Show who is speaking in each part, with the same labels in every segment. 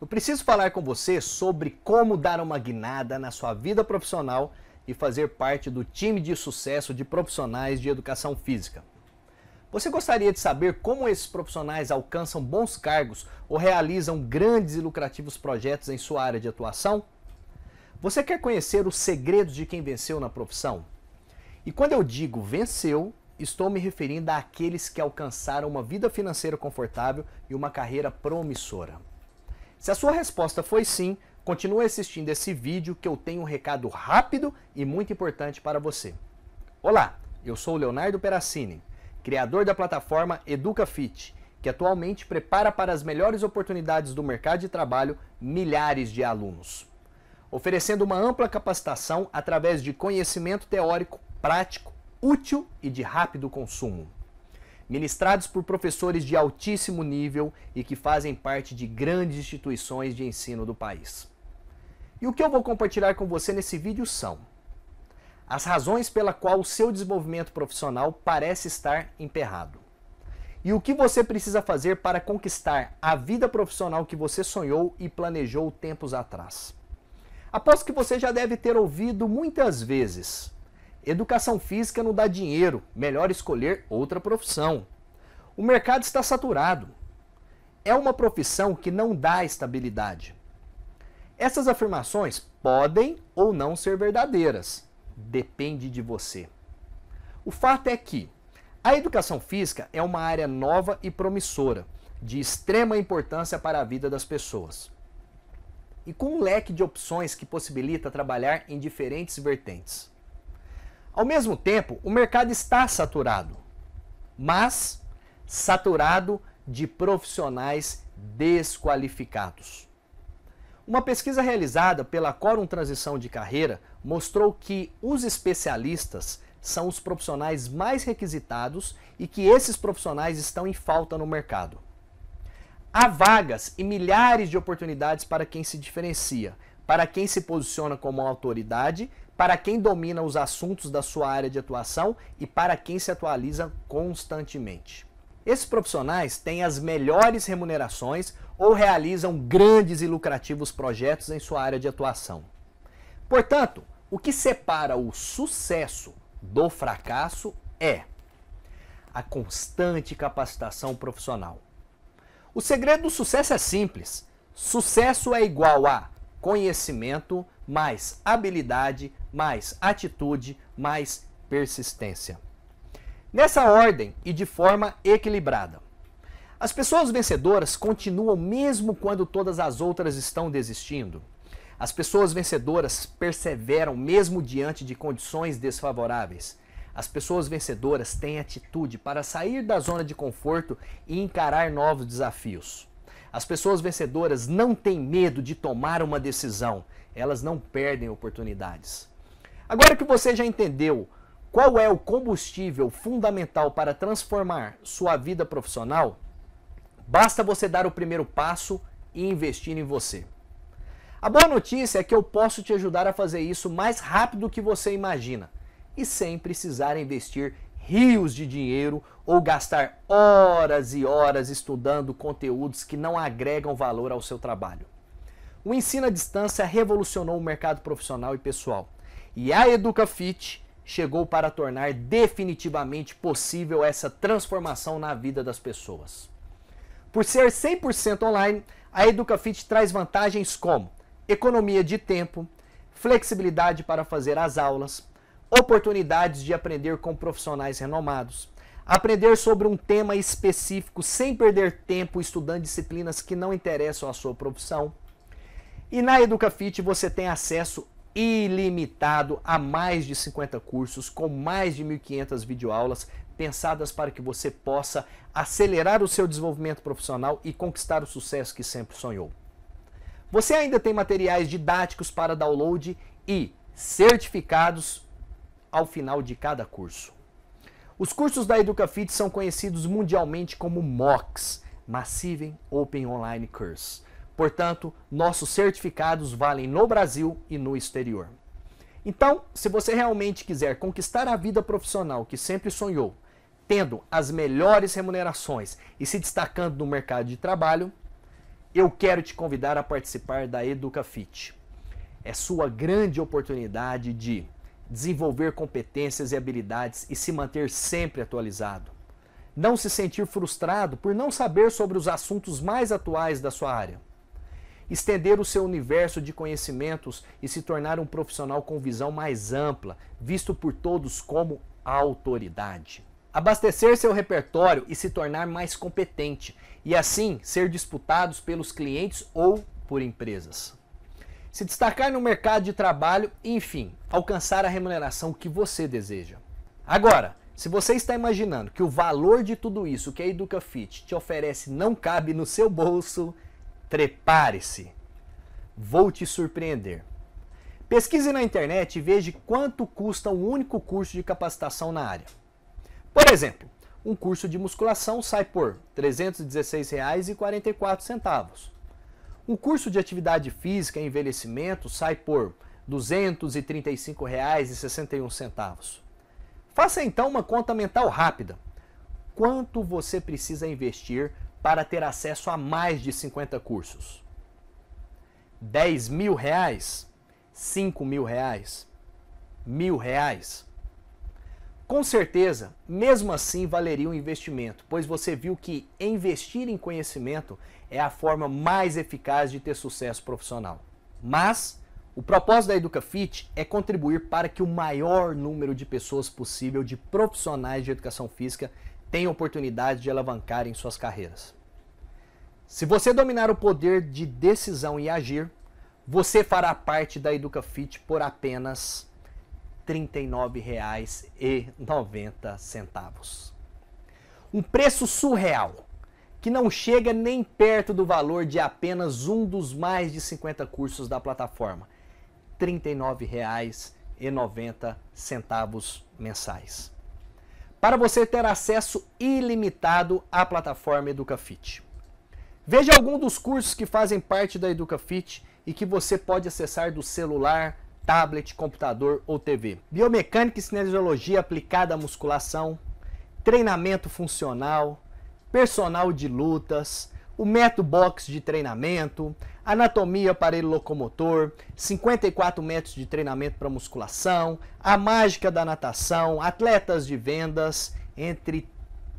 Speaker 1: Eu preciso falar com você sobre como dar uma guinada na sua vida profissional e fazer parte do time de sucesso de profissionais de educação física. Você gostaria de saber como esses profissionais alcançam bons cargos ou realizam grandes e lucrativos projetos em sua área de atuação? Você quer conhecer os segredos de quem venceu na profissão? E quando eu digo venceu, estou me referindo àqueles que alcançaram uma vida financeira confortável e uma carreira promissora. Se a sua resposta foi sim, continue assistindo esse vídeo que eu tenho um recado rápido e muito importante para você. Olá, eu sou Leonardo Peracini, criador da plataforma EducaFit, que atualmente prepara para as melhores oportunidades do mercado de trabalho milhares de alunos, oferecendo uma ampla capacitação através de conhecimento teórico, prático, útil e de rápido consumo ministrados por professores de altíssimo nível e que fazem parte de grandes instituições de ensino do país. E o que eu vou compartilhar com você nesse vídeo são as razões pela qual o seu desenvolvimento profissional parece estar emperrado. E o que você precisa fazer para conquistar a vida profissional que você sonhou e planejou tempos atrás. Aposto que você já deve ter ouvido muitas vezes Educação física não dá dinheiro, melhor escolher outra profissão. O mercado está saturado. É uma profissão que não dá estabilidade. Essas afirmações podem ou não ser verdadeiras, depende de você. O fato é que a educação física é uma área nova e promissora, de extrema importância para a vida das pessoas. E com um leque de opções que possibilita trabalhar em diferentes vertentes. Ao mesmo tempo, o mercado está saturado, mas saturado de profissionais desqualificados. Uma pesquisa realizada pela Quorum Transição de Carreira mostrou que os especialistas são os profissionais mais requisitados e que esses profissionais estão em falta no mercado. Há vagas e milhares de oportunidades para quem se diferencia, para quem se posiciona como autoridade para quem domina os assuntos da sua área de atuação e para quem se atualiza constantemente. Esses profissionais têm as melhores remunerações ou realizam grandes e lucrativos projetos em sua área de atuação. Portanto, o que separa o sucesso do fracasso é a constante capacitação profissional. O segredo do sucesso é simples: sucesso é igual a conhecimento mais habilidade, mais atitude, mais persistência. Nessa ordem e de forma equilibrada. As pessoas vencedoras continuam mesmo quando todas as outras estão desistindo. As pessoas vencedoras perseveram mesmo diante de condições desfavoráveis. As pessoas vencedoras têm atitude para sair da zona de conforto e encarar novos desafios. As pessoas vencedoras não têm medo de tomar uma decisão, elas não perdem oportunidades. Agora que você já entendeu qual é o combustível fundamental para transformar sua vida profissional, basta você dar o primeiro passo e investir em você. A boa notícia é que eu posso te ajudar a fazer isso mais rápido do que você imagina e sem precisar investir rios de dinheiro ou gastar horas e horas estudando conteúdos que não agregam valor ao seu trabalho. O ensino à distância revolucionou o mercado profissional e pessoal, e a EducaFit chegou para tornar definitivamente possível essa transformação na vida das pessoas. Por ser 100% online, a EducaFit traz vantagens como economia de tempo, flexibilidade para fazer as aulas, oportunidades de aprender com profissionais renomados. Aprender sobre um tema específico sem perder tempo estudando disciplinas que não interessam à sua profissão. E na EducaFit você tem acesso ilimitado a mais de 50 cursos com mais de 1.500 videoaulas pensadas para que você possa acelerar o seu desenvolvimento profissional e conquistar o sucesso que sempre sonhou. Você ainda tem materiais didáticos para download e certificados ao final de cada curso. Os cursos da EducaFit são conhecidos mundialmente como MOOCs, Massive Open Online Course. Portanto, nossos certificados valem no Brasil e no exterior. Então, se você realmente quiser conquistar a vida profissional que sempre sonhou, tendo as melhores remunerações e se destacando no mercado de trabalho, eu quero te convidar a participar da EducaFit. É sua grande oportunidade de desenvolver competências e habilidades e se manter sempre atualizado. Não se sentir frustrado por não saber sobre os assuntos mais atuais da sua área. Estender o seu universo de conhecimentos e se tornar um profissional com visão mais ampla, visto por todos como autoridade. Abastecer seu repertório e se tornar mais competente, e assim ser disputados pelos clientes ou por empresas se destacar no mercado de trabalho, enfim, alcançar a remuneração que você deseja. Agora, se você está imaginando que o valor de tudo isso que a EducaFit te oferece não cabe no seu bolso, prepare-se. Vou te surpreender. Pesquise na internet e veja quanto custa um único curso de capacitação na área. Por exemplo, um curso de musculação sai por R$ 316,44. O curso de atividade física e envelhecimento sai por R$ 235,61. Faça então uma conta mental rápida. Quanto você precisa investir para ter acesso a mais de 50 cursos? 10 mil reais? 5 mil reais? Mil reais? Com certeza, mesmo assim valeria um investimento, pois você viu que investir em conhecimento é a forma mais eficaz de ter sucesso profissional. Mas o propósito da EducaFit é contribuir para que o maior número de pessoas possível de profissionais de educação física tenham oportunidade de alavancar em suas carreiras. Se você dominar o poder de decisão e agir, você fará parte da EducaFit por apenas R$ 39,90. Um preço surreal, que não chega nem perto do valor de apenas um dos mais de 50 cursos da plataforma. R$ 39,90 mensais. Para você ter acesso ilimitado à plataforma EducaFit. Veja algum dos cursos que fazem parte da EducaFit e que você pode acessar do celular, tablet, computador ou TV. Biomecânica e cinesiologia aplicada à musculação, treinamento funcional, personal de lutas, o método box de treinamento, anatomia aparelho locomotor, 54 metros de treinamento para musculação, a mágica da natação, atletas de vendas, entre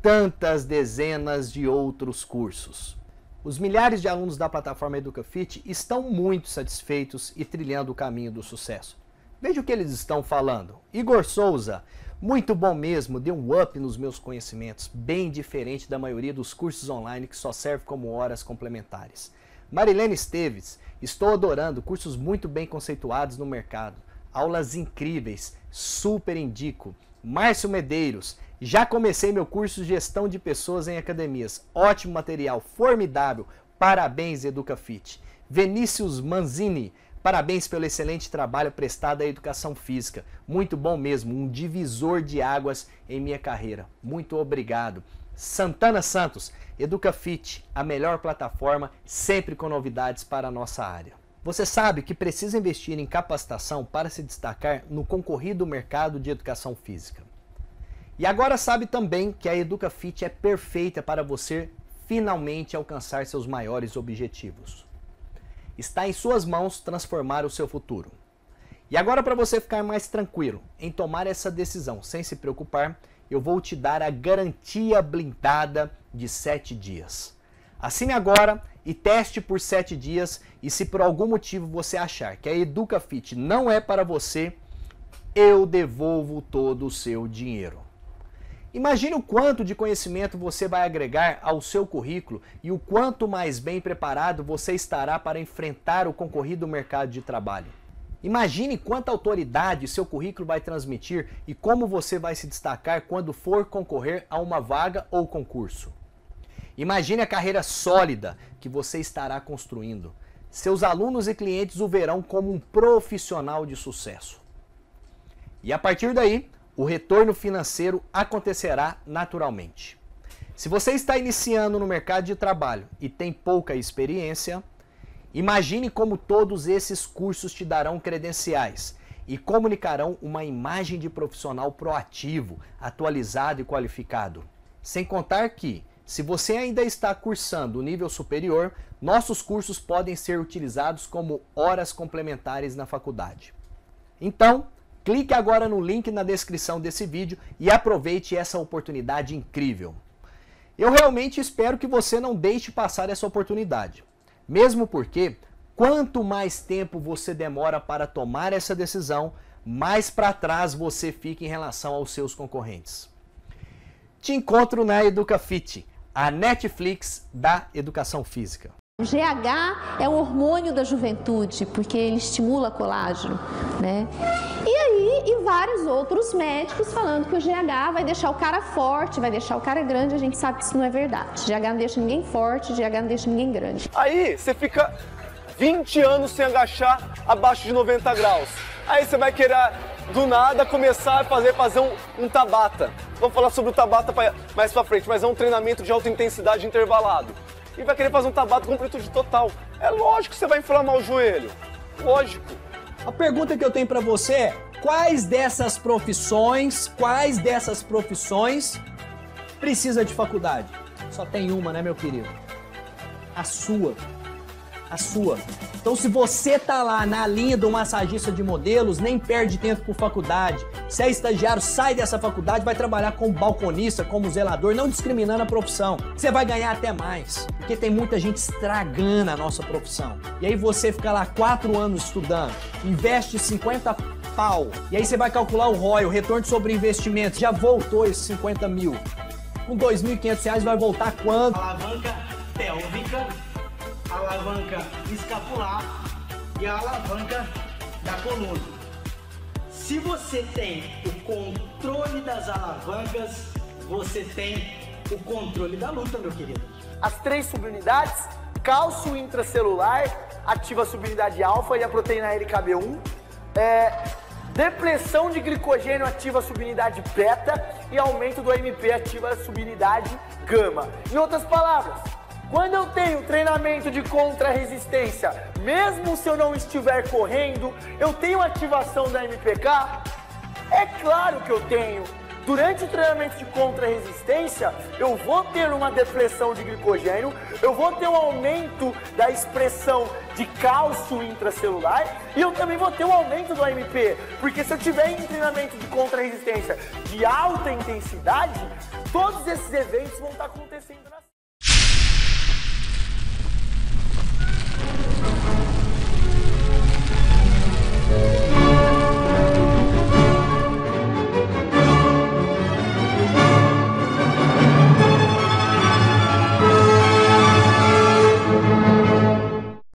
Speaker 1: tantas dezenas de outros cursos. Os milhares de alunos da plataforma EducaFit estão muito satisfeitos e trilhando o caminho do sucesso. Veja o que eles estão falando. Igor Souza, muito bom mesmo, deu um up nos meus conhecimentos, bem diferente da maioria dos cursos online que só serve como horas complementares. Marilene Esteves, estou adorando, cursos muito bem conceituados no mercado, aulas incríveis, super indico. Márcio Medeiros, já comecei meu curso de gestão de pessoas em academias. Ótimo material, formidável. Parabéns, EducaFit. Vinícius Manzini, parabéns pelo excelente trabalho prestado à educação física. Muito bom mesmo, um divisor de águas em minha carreira. Muito obrigado. Santana Santos, EducaFit, a melhor plataforma, sempre com novidades para a nossa área. Você sabe que precisa investir em capacitação para se destacar no concorrido mercado de educação física. E agora sabe também que a EducaFit é perfeita para você finalmente alcançar seus maiores objetivos. Está em suas mãos transformar o seu futuro. E agora, para você ficar mais tranquilo em tomar essa decisão sem se preocupar, eu vou te dar a garantia blindada de 7 dias. Assine agora e teste por 7 dias. E se por algum motivo você achar que a EducaFit não é para você, eu devolvo todo o seu dinheiro. Imagine o quanto de conhecimento você vai agregar ao seu currículo e o quanto mais bem preparado você estará para enfrentar o concorrido mercado de trabalho. Imagine quanta autoridade seu currículo vai transmitir e como você vai se destacar quando for concorrer a uma vaga ou concurso. Imagine a carreira sólida que você estará construindo. Seus alunos e clientes o verão como um profissional de sucesso. E a partir daí, o retorno financeiro acontecerá naturalmente. Se você está iniciando no mercado de trabalho e tem pouca experiência, imagine como todos esses cursos te darão credenciais e comunicarão uma imagem de profissional proativo, atualizado e qualificado. Sem contar que, se você ainda está cursando o nível superior, nossos cursos podem ser utilizados como horas complementares na faculdade. Então, clique agora no link na descrição desse vídeo e aproveite essa oportunidade incrível. Eu realmente espero que você não deixe passar essa oportunidade. Mesmo porque, quanto mais tempo você demora para tomar essa decisão, mais para trás você fica em relação aos seus concorrentes. Te encontro na EducaFit a Netflix da educação física. O GH é o hormônio da juventude, porque ele estimula colágeno, né? E aí, e vários outros médicos falando que o GH vai deixar o cara forte, vai deixar o cara grande, a gente sabe que isso não é verdade. O GH não deixa ninguém forte, o GH não deixa ninguém grande. Aí, você fica 20 anos sem agachar abaixo de 90 graus. Aí você vai querer, do nada, começar a fazer, fazer um, um tabata. Vamos falar sobre o Tabata mais pra frente, mas é um treinamento de alta intensidade intervalado. E vai querer fazer um Tabata com amplitude total. É lógico que você vai inflamar o joelho. Lógico. A pergunta que eu tenho para você é: quais dessas profissões, quais dessas profissões precisa de faculdade? Só tem uma, né, meu querido? A sua a sua. Então, se você tá lá na linha do massagista de modelos, nem perde tempo com faculdade. Se é estagiário, sai dessa faculdade, vai trabalhar como balconista, como zelador, não discriminando a profissão. Você vai ganhar até mais, porque tem muita gente estragando a nossa profissão. E aí você fica lá quatro anos estudando, investe 50 pau, e aí você vai calcular o ROI, o retorno sobre investimento. Já voltou esses 50 mil. Com 2.500 reais vai voltar quanto? Alavanca pélvica alavanca escapular e a alavanca da coluna. Se você tem o controle das alavancas, você tem o controle da luta, meu querido. As três subunidades, cálcio intracelular, ativa a subunidade alfa e a proteína LKB1. É, depressão de glicogênio ativa a subunidade beta e aumento do AMP ativa a subunidade gama. Em outras palavras, quando eu tenho treinamento de contra-resistência, mesmo se eu não estiver correndo, eu tenho ativação da MPK? É claro que eu tenho. Durante o treinamento de contra-resistência, eu vou ter uma depressão de glicogênio, eu vou ter um aumento da expressão de cálcio intracelular e eu também vou ter um aumento do AMP, porque se eu tiver em treinamento de contra-resistência de alta intensidade, todos esses eventos vão estar acontecendo na